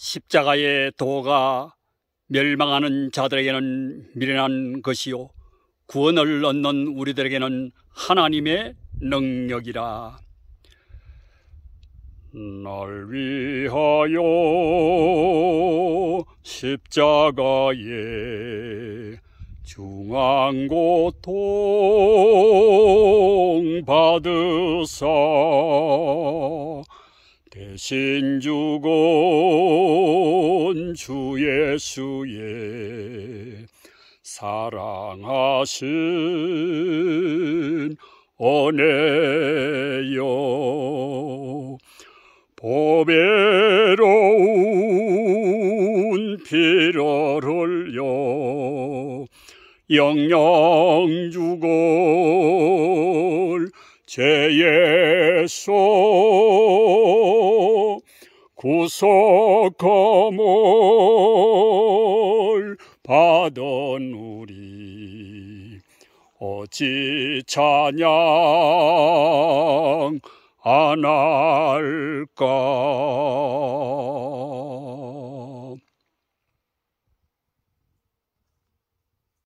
십자가의 도가 멸망하는 자들에게는 미련한 것이요 구원을 얻는 우리들에게는 하나님의 능력이라. 날 위하여 십자가에 중앙 고통 받으사 대신 주고 주 예수의 사랑하신 은혜여 보배로운 피를 흘려 영영 주고 죄의 속 구속검을 받은 우리 어찌 찬양 안 할까